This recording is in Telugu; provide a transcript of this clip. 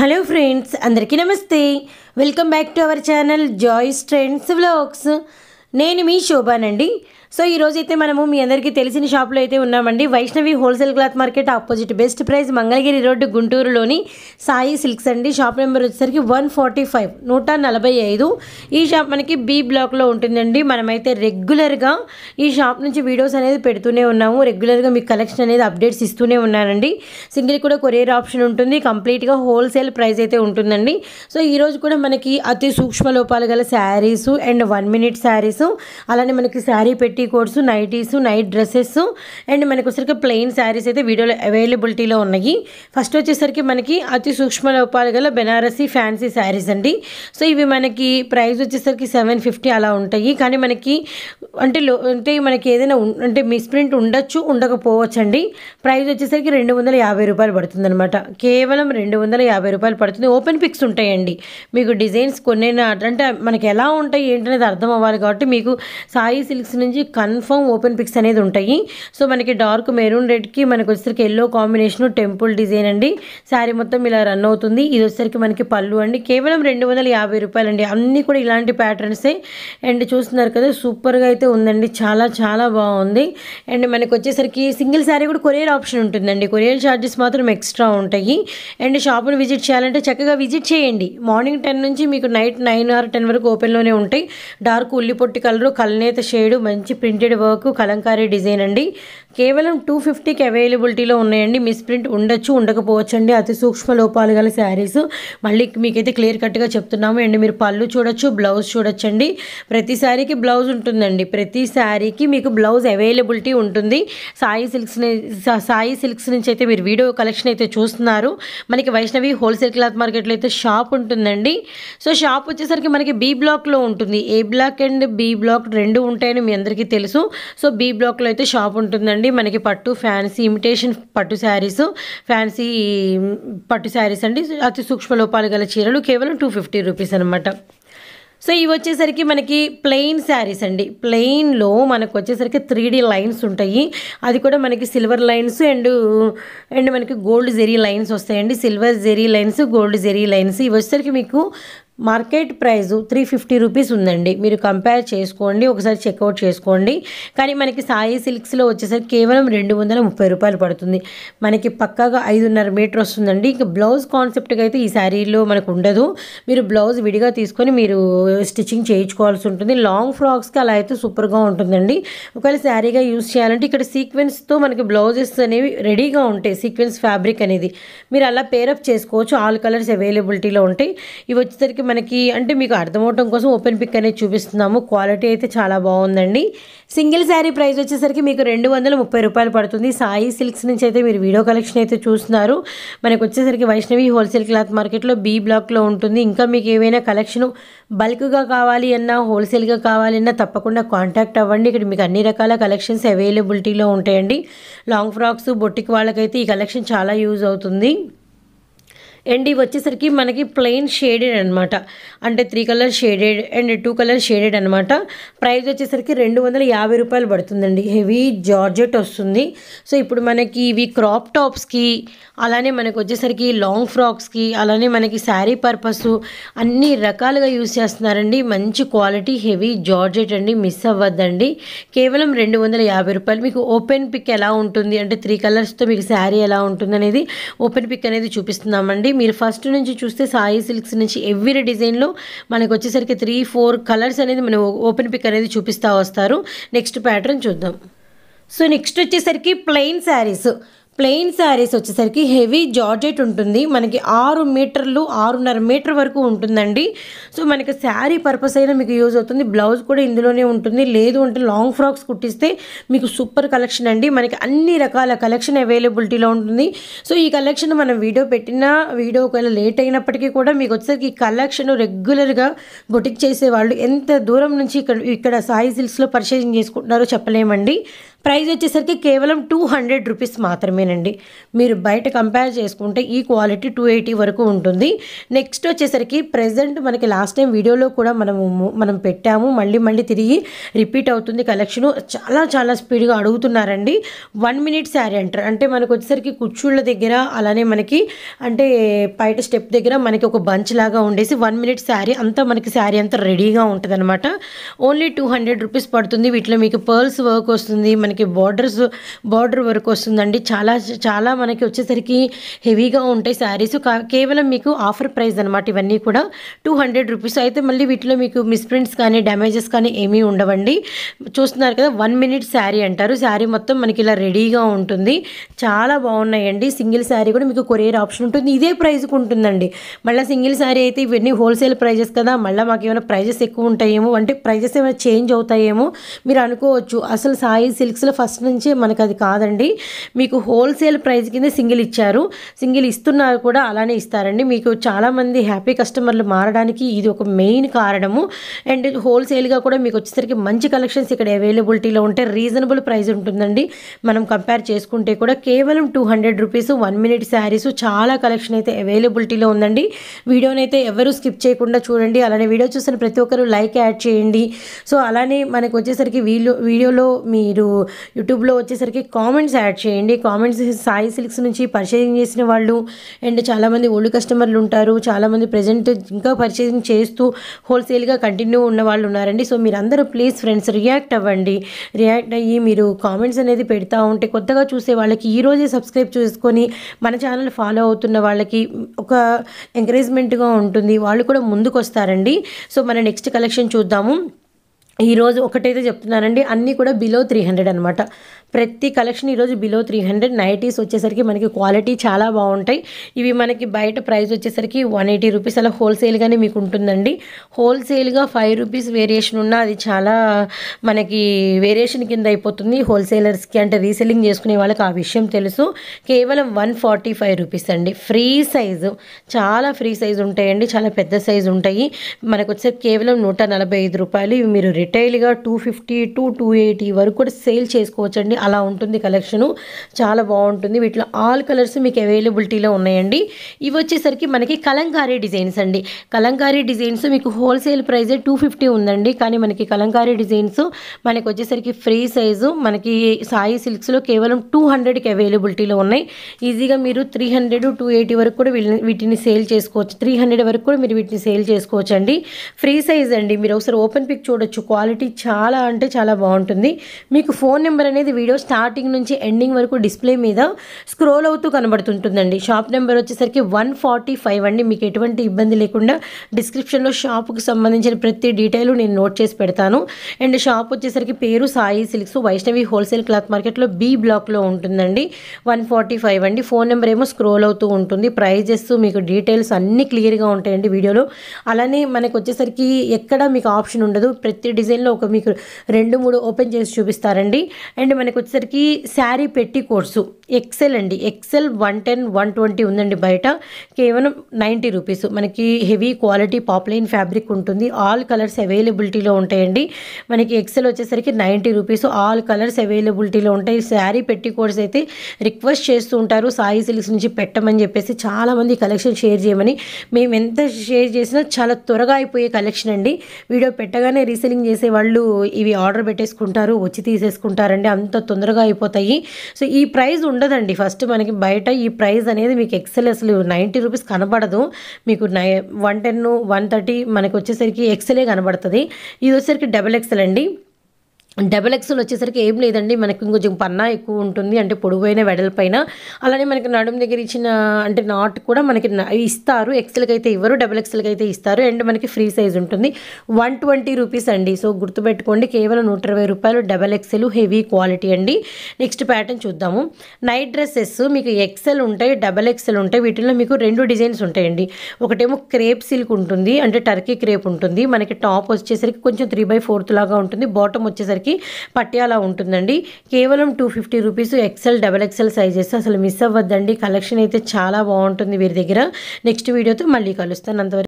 హలో ఫ్రెండ్స్ అందరికీ నమస్తే welcome back to our channel joys trends vlogs నేను మీ శోభానండి సో ఈరోజు అయితే మనము మీ అందరికీ తెలిసిన షాప్లో అయితే ఉన్నామండి Vaishnavi wholesale cloth market opposite best price Mangalagiri road గుంటూరులోని సాయి సిల్క్స్ అండి షాప్ నెంబర్ వచ్చేసరికి వన్ ఫార్టీ ఫైవ్ నూట నలభై ఐదు ఈ షాప్ మనకి బి బ్లాక్లో ఉంటుందండి మనమైతే రెగ్యులర్గా ఈ షాప్ నుంచి వీడియోస్ అనేది పెడుతూనే ఉన్నాము రెగ్యులర్గా మీకు కలెక్షన్ అనేది అప్డేట్స్ ఇస్తూనే ఉన్నానండి సింగిల్ కూడా కొరియర్ ఆప్షన్ ఉంటుంది కంప్లీట్గా హోల్సేల్ ప్రైస్ అయితే ఉంటుందండి సో ఈరోజు కూడా మనకి అతి సూక్ష్మ లోపాలు గల sarees and one minute sarees dress అలానే మనకి శారీ పెట్టి coats nighties night dresses and మనకు వచ్చరికి ప్లెయిన్ శారీస్ అయితే వీడియోలో అవైలబిలిటీలో ఉన్నాయి ఫస్ట్ వచ్చేసరికి మనకి అతి సూక్ష్మ లోపాలు గల బెనారసీ ఫ్యాన్సీ శారీస్ అండి సో ఇవి మనకి ప్రైస్ వచ్చేసరికి సెవెన్ ఫిఫ్టీ అలా ఉంటాయి కానీ మనకి అంటే లో అంటే మనకి ఏదైనా అంటే మిస్ప్రింట్ ఉండొచ్చు అండి ప్రైస్ వచ్చేసరికి రెండు వందల యాభై రూపాయలు పడుతుందనమాట కేవలం రెండు వందల యాభై రూపాయలు పడుతుంది ఓపెన్ పిక్స్ ఉంటాయండి మీకు డిజైన్స్ కొన్ని అంటే మనకి ఎలా ఉంటాయి ఏంటనేది అర్థం అవ్వాలి కాబట్టి మీకు సాయి సిల్క్స్ నుంచి కన్ఫర్మ్ ఓపెన్ పిక్స్ అనేది ఉంటాయి సో మనకి డార్క్ మెరూన్ రెడ్కి మనకు వచ్చేసరికి ఎల్లో కాంబినేషన్ టెంపుల్ డిజైన్ అండి శారీ మొత్తం ఇలా రన్ అవుతుంది ఇది వచ్చేసరికి మనకి పళ్ళు అండి కేవలం రెండు వందల యాభై రూపాయలండి అన్నీ కూడా ఇలాంటి ప్యాటర్న్సే అండ్ చూస్తున్నారు కదా సూపర్గా అయితే ఉందండి చాలా చాలా బాగుంది అండ్ మనకి వచ్చేసరికి సింగిల్ శారీ కూడా కొరియర్ ఆప్షన్ ఉంటుందండి కొరియర్ ఛార్జెస్ మాత్రం ఎక్స్ట్రా ఉంటాయి అండ్ షాపును విజిట్ చేయాలంటే చక్కగా విజిట్ చేయండి మార్నింగ్ టెన్ నుంచి మీకు నైట్ నైన్ ఆర్ టెన్ వరకు ఓపెన్లోనే ఉంటాయి డార్క్ ఉల్లిపొట్టి కలరు కలనేత షేడు మంచి ప్రింటెడ్ వర్క్ కలంకారీ డిజైన్ అండి కేవలం టూ ఫిఫ్టీకి అవైలబిలిటీలో ఉన్నాయండి మిస్ ప్రింట్ ఉండొచ్చు ఉండకపోవచ్చు అండి అతి సూక్ష్మ లోపాలు గల శారీస్ మళ్ళీ మీకైతే క్లియర్ కట్గా చెప్తున్నాము అండి మీరు పళ్ళు చూడొచ్చు బ్లౌజ్ అండి ప్రతి శారీకి బ్లౌజ్ ఉంటుందండి ప్రతి శారీకి మీకు బ్లౌజ్ అవైలబిలిటీ ఉంటుంది సాయి సిల్క్స్ సాయి సిల్క్స్ నుంచి అయితే మీరు వీడియో కలెక్షన్ అయితే చూస్తున్నారు మనకి వైష్ణవి హోల్సేల్ క్లాత్ మార్కెట్లో అయితే షాప్ ఉంటుందండి సో షాప్ వచ్చేసరికి మనకి బీ బ్లాక్లో ఉంటుంది A block and B block రెండు ఉంటాయని మీ అందరికీ తెలుసు సో బీ బ్లాక్లో అయితే షాప్ ఉంటుందండి చూడండి మనకి పట్టు ఫ్యాన్సీ ఇమిటేషన్ పట్టు శారీస్ ఫ్యాన్సీ పట్టు శారీస్ అండి అతి సూక్ష్మ లోపాలు గల చీరలు కేవలం టూ ఫిఫ్టీ రూపీస్ అనమాట సో ఇవి వచ్చేసరికి మనకి ప్లెయిన్ శారీస్ అండి ప్లెయిన్లో మనకు వచ్చేసరికి త్రీ డీ లైన్స్ ఉంటాయి అది కూడా మనకి సిల్వర్ లైన్స్ అండ్ అండ్ మనకి గోల్డ్ జెరీ లైన్స్ వస్తాయండి silver zari lines gold zari lines ఇవి వచ్చేసరికి మీకు market price three fifty rupees ఉందండి మీరు కంపేర్ చేసుకోండి ఒకసారి చెక్అవుట్ చేసుకోండి కానీ మనకి సాయి సిల్క్స్లో వచ్చేసరికి కేవలం రెండు వందల ముప్పై రూపాయలు పడుతుంది మనకి పక్కాగా ఐదున్నర మీటర్ వస్తుందండి ఇంకా బ్లౌజ్ కాన్సెప్ట్గా అయితే ఈ శారీలో మనకు ఉండదు మీరు బ్లౌజ్ విడిగా తీసుకొని మీరు స్టిచ్చింగ్ చేయించుకోవాల్సి ఉంటుంది లాంగ్ ఫ్రాక్స్కి అలా అయితే సూపర్గా ఉంటుందండి ఒకవేళ శారీగా యూస్ చేయాలంటే ఇక్కడ సీక్వెన్స్తో మనకి బ్లౌజెస్ అనేవి రెడీగా ఉంటాయి సీక్వెన్స్ ఫ్యాబ్రిక్ అనేది మీరు అలా పేరప్ చేసుకోవచ్చు ఆల్ కలర్స్ అవైలబిలిటీలో ఉంటాయి ఇవి వచ్చేసరికి మనకి అంటే మీకు అర్థమవటం కోసం ఓపెన్ పిక్ అనేది చూపిస్తున్నాము క్వాలిటీ అయితే చాలా బాగుందండి సింగిల్ శారీ ప్రైస్ వచ్చేసరికి మీకు రెండు వందల ముప్పై రూపాయలు పడుతుంది సాయి సిల్క్స్ నుంచి అయితే మీరు వీడియో కలెక్షన్ అయితే చూస్తున్నారు మనకు వచ్చేసరికి వైష్ణవి హోల్సేల్ క్లాత్ మార్కెట్లో బీ బ్లాక్లో ఉంటుంది ఇంకా మీకు ఏవైనా కలెక్షన్ బల్క్గా కావాలి అన్నా హోల్సేల్గా కావాలన్నా తప్పకుండా కాంటాక్ట్ అవ్వండి ఇక్కడ మీకు అన్ని రకాల కలెక్షన్స్ అవైలబిలిటీలో ఉంటాయండి లాంగ్ ఫ్రాక్స్ బొట్టికి వాళ్ళకైతే ఈ కలెక్షన్ చాలా యూజ్ అవుతుంది అండ్ ఇవి వచ్చేసరికి మనకి ప్లెయిన్ షేడెడ్ అనమాట అంటే three colour shaded and two colour shaded అనమాట ప్రైస్ వచ్చేసరికి రెండు వందల యాభై రూపాయలు పడుతుందండి హెవీ జార్జెట్ వస్తుంది సో ఇప్పుడు మనకి ఇవి క్రాప్ టాప్స్కి అలానే మనకు వచ్చేసరికి లాంగ్ ఫ్రాక్స్కి అలానే మనకి శారీ పర్పస్ అన్ని రకాలుగా యూస్ చేస్తున్నారండి మంచి క్వాలిటీ హెవీ జార్జెట్ అండి మిస్ అవ్వద్దండి కేవలం రెండు వందల యాభై రూపాయలు మీకు ఓపెన్ పిక్ ఎలా ఉంటుంది అంటే త్రీ కలర్స్తో మీకు శారీ ఎలా ఉంటుంది అనేది ఓపెన్ పిక్ అనేది చూపిస్తున్నామండి మీరు ఫస్ట్ నుంచి చూస్తే సాయి సిల్క్స్ నుంచి ఎవ్రీ డిజైన్లో మనకు వచ్చేసరికి త్రీ ఫోర్ కలర్స్ అనేది మనం ఓపెన్ పిక్ అనేది చూపిస్తూ వస్తారు నెక్స్ట్ ప్యాటర్న్ చూద్దాం సో నెక్స్ట్ వచ్చేసరికి ప్లెయిన్ శారీస్ ప్లెయిన్ శారీస్ వచ్చేసరికి హెవీ జార్జెట్ ఉంటుంది మనకి ఆరు మీటర్లు ఆరున్నర మీటర్ వరకు ఉంటుందండి సో మనకి శారీ పర్పస్ అయినా మీకు యూజ్ అవుతుంది బ్లౌజ్ కూడా ఇందులోనే ఉంటుంది లేదు అంటే లాంగ్ ఫ్రాక్స్ కుట్టిస్తే మీకు సూపర్ కలెక్షన్ అండి మనకి అన్ని రకాల కలెక్షన్ అవైలబిలిటీలో ఉంటుంది సో ఈ కలెక్షన్ మనం వీడియో పెట్టిన వీడియో ఒకవేళ లేట్ అయినప్పటికీ కూడా మీకు వచ్చేసరికి ఈ కలెక్షన్ రెగ్యులర్గా బొటిక్ చేసేవాళ్ళు ఎంత దూరం నుంచి ఇక్కడ ఇక్కడ సాయి సిల్స్లో పర్చేసింగ్ చేసుకుంటున్నారో చెప్పలేమండి ప్రైస్ వచ్చేసరికి కేవలం టూ హండ్రెడ్ రూపీస్ మాత్రమేనండి మీరు బయట కంపేర్ చేసుకుంటే ఈ క్వాలిటీ టూ ఎయిటీ వరకు ఉంటుంది నెక్స్ట్ వచ్చేసరికి ప్రజెంట్ మనకి లాస్ట్ టైం వీడియోలో కూడా మనము మనం పెట్టాము మళ్ళీ మళ్ళీ తిరిగి రిపీట్ అవుతుంది కలెక్షన్ చాలా చాలా స్పీడ్గా అడుగుతున్నారండి వన్ మినిట్ శారీ అంటారు అంటే మనకు వచ్చేసరికి కుచ్చుళ్ళ దగ్గర అలానే మనకి అంటే బయట స్టెప్ దగ్గర మనకి ఒక బంచ్ లాగా ఉండేసి వన్ మినిట్ శారీ అంతా మనకి శారీ అంతా రెడీగా ఉంటుంది ఓన్లీ టూ హండ్రెడ్ రూపీస్ పడుతుంది వీటిలో మీకు పర్ల్స్ వర్క్ వస్తుంది మనకి బార్డర్స్ బార్డర్ వరకు వస్తుందండి చాలా చాలా మనకి వచ్చేసరికి హెవీగా ఉంటాయి శారీస్ కేవలం మీకు ఆఫర్ ప్రైస్ అనమాట ఇవన్నీ కూడా టూ హండ్రెడ్ రూపీస్ అయితే మళ్ళీ వీటిలో మీకు మిస్ప్రింట్స్ కానీ డ్యామేజెస్ కానీ ఏమీ ఉండవండి చూస్తున్నారు కదా వన్ మినిట్ శారీ అంటారు శారీ మొత్తం మనకి ఇలా రెడీగా ఉంటుంది చాలా బాగున్నాయండి సింగిల్ శారీ కూడా మీకు కొరియర్ ఆప్షన్ ఉంటుంది ఇదే ప్రైస్కి ఉంటుందండి మళ్ళీ సింగిల్ శారీ అయితే ఇవన్నీ హోల్సేల్ ప్రైజెస్ కదా మళ్ళీ మాకు ఏమైనా ప్రైజెస్ ఎక్కువ ఉంటాయేమో అంటే ప్రైజెస్ ఏమైనా చేంజ్ అవుతాయేమో మీరు అనుకోవచ్చు అసలు సాయి సిల్క్స్ సిక్స్లో ఫస్ట్ నుంచే మనకు అది కాదండి మీకు హోల్సేల్ ప్రైస్ కింద సింగిల్ ఇచ్చారు సింగిల్ ఇస్తున్నారు కూడా అలానే ఇస్తారండి మీకు చాలామంది హ్యాపీ కస్టమర్లు మారడానికి ఇది ఒక మెయిన్ కారణము అండ్ హోల్సేల్గా కూడా మీకు వచ్చేసరికి మంచి కలెక్షన్స్ ఇక్కడ అవైలబిలిటీలో ఉంటే రీజనబుల్ ప్రైస్ ఉంటుందండి మనం కంపేర్ చేసుకుంటే కూడా కేవలం two hundred rupees one minute sarees చాలా కలెక్షన్ అయితే అవైలబిలిటీలో ఉందండి వీడియోనైతే ఎవరు స్కిప్ చేయకుండా చూడండి అలానే వీడియో చూసిన ప్రతి ఒక్కరు లైక్ యాడ్ చేయండి సో అలానే మనకు వచ్చేసరికి వీళ్ళు వీడియోలో మీరు యూట్యూబ్లో వచ్చేసరికి కామెంట్స్ యాడ్ చేయండి కామెంట్స్ సాయి సిల్క్స్ నుంచి పర్చేసింగ్ చేసిన వాళ్ళు అండ్ చాలామంది ఓల్డ్ కస్టమర్లు ఉంటారు చాలామంది ప్రజెంట్ ఇంకా పర్చేసింగ్ చేస్తూ హోల్సేల్గా కంటిన్యూ ఉన్న వాళ్ళు ఉన్నారండి సో మీరందరూ ప్లీజ్ ఫ్రెండ్స్ రియాక్ట్ అవ్వండి రియాక్ట్ అయ్యి మీరు కామెంట్స్ అనేది పెడతా ఉంటే కొత్తగా చూసే వాళ్ళకి ఈరోజే సబ్స్క్రైబ్ చేసుకొని మన ఛానల్ ఫాలో అవుతున్న వాళ్ళకి ఒక ఎంకరేజ్మెంట్గా ఉంటుంది వాళ్ళు కూడా ముందుకు వస్తారండి సో మన నెక్స్ట్ కలెక్షన్ చూద్దాము ఈరోజు ఒకటైతే చెప్తున్నానండి అన్నీ కూడా బిలో త్రీ హండ్రెడ్ అనమాట ప్రతి కలెక్షన్ ఈరోజు బిలో త్రీ హండ్రెడ్ నైటీస్ వచ్చేసరికి మనకి క్వాలిటీ చాలా బాగుంటాయి ఇవి మనకి బయట ప్రైస్ వచ్చేసరికి వన్ ఎయిటీ రూపీస్ అలా హోల్సేల్గానే మీకు ఉంటుందండి హోల్సేల్గా ఫైవ్ రూపీస్ వేరియేషన్ ఉన్నా అది చాలా మనకి వేరియేషన్ కింద అయిపోతుంది హోల్సేలర్స్కి అంటే రీసెల్లింగ్ చేసుకునే వాళ్ళకి ఆ విషయం తెలుసు కేవలం వన్ ఫార్టీ ఫైవ్ రూపీస్ అండి ఫ్రీ సైజు చాలా ఫ్రీ సైజ్ ఉంటాయండి చాలా పెద్ద సైజు ఉంటాయి మనకు వచ్చే కేవలం నూట నలభై ఐదు రూపాయలు ఇవి మీరు రిటైల్గా two fifty to two eighty వరకు కూడా సేల్ చేసుకోవచ్చండి అలా ఉంటుంది కలెక్షను చాలా బాగుంటుంది వీటిలో ఆల్ కలర్స్ మీకు అవైలబిలిటీలో ఉన్నాయండి ఇవి వచ్చేసరికి మనకి కలంకారీ డిజైన్స్ అండి కలంకారీ డిజైన్స్ మీకు హోల్సేల్ ప్రైజే టూ ఫిఫ్టీ ఉందండి కానీ మనకి కలంకారీ డిజైన్స్ మనకి వచ్చేసరికి ఫ్రీ సైజు మనకి సాయి సిల్క్స్లో కేవలం టూ హండ్రెడ్కి అవైలబిలిటీలో ఉన్నాయి ఈజీగా మీరు త్రీ హండ్రెడ్ టూ ఎయిటీ వరకు కూడా వీటిని సేల్ చేసుకోవచ్చు త్రీ హండ్రెడ్ వరకు కూడా మీరు వీటిని సేల్ చేసుకోవచ్చు అండి ఫ్రీ సైజ్ అండి మీరు ఒకసారి ఓపెన్ పిక్ చూడొచ్చు క్వాలిటీ చాలా అంటే చాలా బాగుంటుంది మీకు ఫోన్ నెంబర్ అనేది వీడియో వీడియో స్టార్టింగ్ నుంచి ఎండింగ్ వరకు డిస్ప్లే మీద స్క్రోల్ అవుతూ కనబడుతుంటుందండి షాప్ నెంబర్ వచ్చేసరికి వన్ ఫార్టీ ఫైవ్ అండి మీకు ఎటువంటి ఇబ్బంది లేకుండా డిస్క్రిప్షన్లో షాప్కి సంబంధించిన ప్రతి డీటెయిల్ నేను నోట్ చేసి పెడతాను అండ్ షాప్ వచ్చేసరికి పేరు సాయి సిల్క్స్ వైష్ణవి హోల్సేల్ క్లాత్ మార్కెట్లో బి బ్లాక్లో ఉంటుందండి వన్ ఫార్టీ ఫైవ్ అండి ఫోన్ నెంబర్ ఏమో స్క్రోల్ అవుతూ ఉంటుంది ప్రైజెస్ మీకు డీటెయిల్స్ అన్నీ క్లియర్గా ఉంటాయండి వీడియోలో అలానే మనకు వచ్చేసరికి ఎక్కడ మీకు ఆప్షన్ ఉండదు ప్రతి డిజైన్లో ఒక మీకు రెండు మూడు ఓపెన్ చేసి చూపిస్తారండి అండ్ మనకు వచ్చేసరికి శారీ పెట్టి కోర్సు ఎక్సెల్ అండి XL one ten one twenty ఉందండి బయట కేవలం నైంటీ రూపీస్ మనకి హెవీ క్వాలిటీ పాప్లైన్ ఫ్యాబ్రిక్ ఉంటుంది ఆల్ కలర్స్ అవైలబిలిటీలో ఉంటాయండి మనకి ఎక్సెల్ వచ్చేసరికి నైంటీ రూపీస్ ఆల్ కలర్స్ అవైలబిలిటీలో ఉంటాయి శారీ పెట్టి కోర్స్ అయితే రిక్వెస్ట్ చేస్తూ ఉంటారు సాయి సిల్క్స్ నుంచి పెట్టమని చెప్పేసి చాలామంది కలెక్షన్ షేర్ చేయమని మేము ఎంత షేర్ చేసినా చాలా త్వరగా అయిపోయే కలెక్షన్ అండి వీడియో పెట్టగానే రీసెలింగ్ చేసే వాళ్ళు ఇవి ఆర్డర్ పెట్టేసుకుంటారు వచ్చి తీసేసుకుంటారండి అంత తొందరగా అయిపోతాయి సో ఈ ప్రైస్ ఉండదండి ఫస్ట్ మనకి బయట ఈ ప్రైస్ అనేది మీకు ఎక్సెల్ అసలు నైంటీ రూపీస్ కనబడదు మీకు నై వన్ టెన్ వన్ థర్టీ మనకు వచ్చేసరికి ఎక్సెలే కనబడుతుంది ఇది వచ్చేసరికి డబల్ ఎక్సెల్ అండి డబల్ ఎక్స్ఎల్ వచ్చేసరికి ఏం లేదండి మనకి ఇంకొంచెం పన్నా ఎక్కువ ఉంటుంది అంటే పొడువైన వెడల్పైన అలానే మనకి నడుము దగ్గర ఇచ్చిన అంటే నాట్ కూడా మనకి ఇస్తారు ఎక్స్ఎల్కి అయితే ఇవ్వరు డబల్ ఎక్స్ఎల్కి అయితే ఇస్తారు అండ్ మనకి ఫ్రీ సైజ్ ఉంటుంది వన్ ట్వంటీ రూపీస్ అండి సో గుర్తుపెట్టుకోండి కేవలం నూట ఇరవై రూపాయలు డబల్ ఎక్స్ఎల్ హెవీ క్వాలిటీ అండి నెక్స్ట్ ప్యాటర్న్ చూద్దాము నైట్ డ్రెస్సెస్ మీకు ఎక్స్ఎల్ ఉంటాయి డబల్ ఎక్స్ఎల్ ఉంటాయి వీటిలో మీకు రెండు డిజైన్స్ ఉంటాయండి ఒకటేమో క్రేప్ సిల్క్ ఉంటుంది అంటే టర్కీ క్రేప్ ఉంటుంది మనకి టాప్ వచ్చేసరికి కొంచెం త్రీ బై ఫోర్త్ లాగా ఉంటుంది బాటమ్ వచ్చేసరికి వచ్చేసరికి పట్యాలా ఉంటుందండి కేవలం two fifty rupees XL double XL sizes అసలు మిస్ అవ్వద్దండి కలెక్షన్ అయితే చాలా బాగుంటుంది వీరి దగ్గర నెక్స్ట్ వీడియోతో మళ్ళీ కలుస్తాను అంతవరకు